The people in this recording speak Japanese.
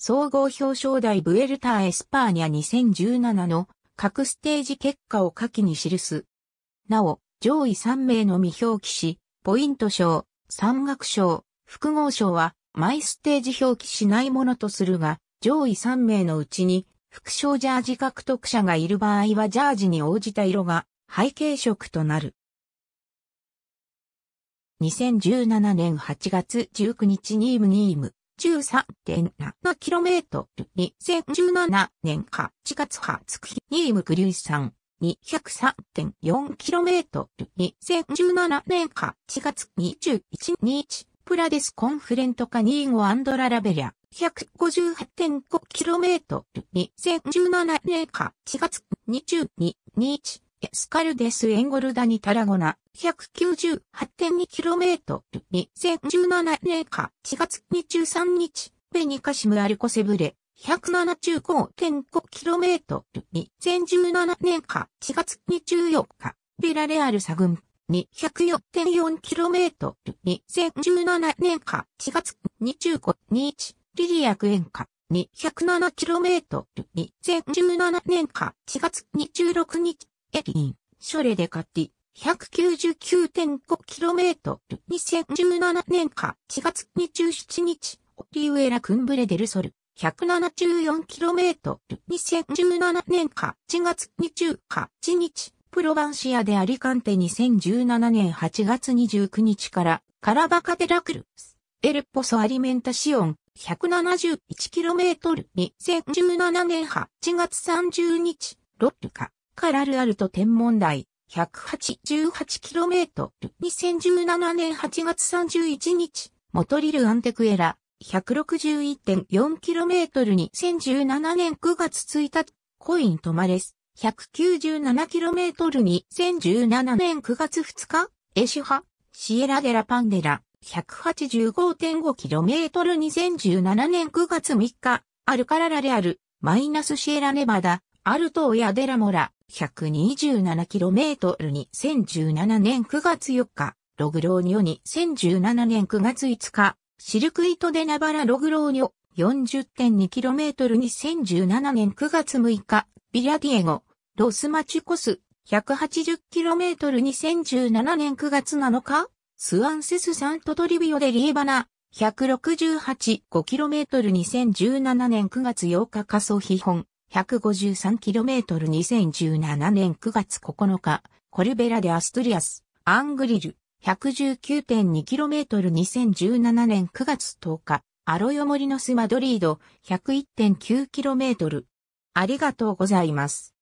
総合表彰台ブエルターエスパーニャ2017の各ステージ結果を下記に記す。なお、上位3名の未表記し、ポイント賞、山岳賞、複合賞は、マイステージ表記しないものとするが、上位3名のうちに、副賞ジャージ獲得者がいる場合はジャージに応じた色が背景色となる。2017年8月19日ニームニーム。13.7km、2017年8月20日、ニームクリュイさん、203.4km、2017年8月21日、プラデスコンフレントカニーゴアンドララベリャ、158.5km、2017年8月22日、エスカルデスエンゴルダニタラゴナ、198.2km、2017年か、4月23日、ベニカシムアルコセブレ、175.5km、2017年か、4月24日、ビラレアルサグン、204.4km、2017年か、4月25日、リリアクエンカ、207km、2017年か、4月26日、エ駅ン、ショレデカティ、199.5km、2017年か4月27日、オリウエラ・クンブレ・デルソル、174km、2017年か4月28日、プロバンシアでアリカンテ2017年8月29日から、カラバカテラクルス、エルポソ・アリメンタシオン、171km、2017年8月30日、ロッルカ。カラルアルト天文台、188km、2017年8月31日、モトリルアンテクエラ、161.4km 2017年9月1日、コイントマレス、197km 2017年9月2日、エシュハ、シエラデラパンデラ、185.5km 2017年9月3日、アルカララレアル、マイナスシエラネバダ、アルトオヤデラモラ、127km に2017年9月4日、ログローニョに2017年9月5日、シルクイトデナバラログローニョ 40.2km に2017年9月6日、ビラディエゴ、ロスマチュコス 180km に2017年9月7日、スアンセスサントトリビオデリエバナ 168.5km 2017年9月8日仮想ヒ本。153km2017 年9月9日、コルベラでアストリアス、アングリル、119.2km2017 年9月10日、アロヨモリノスマドリード、101.9km。ありがとうございます。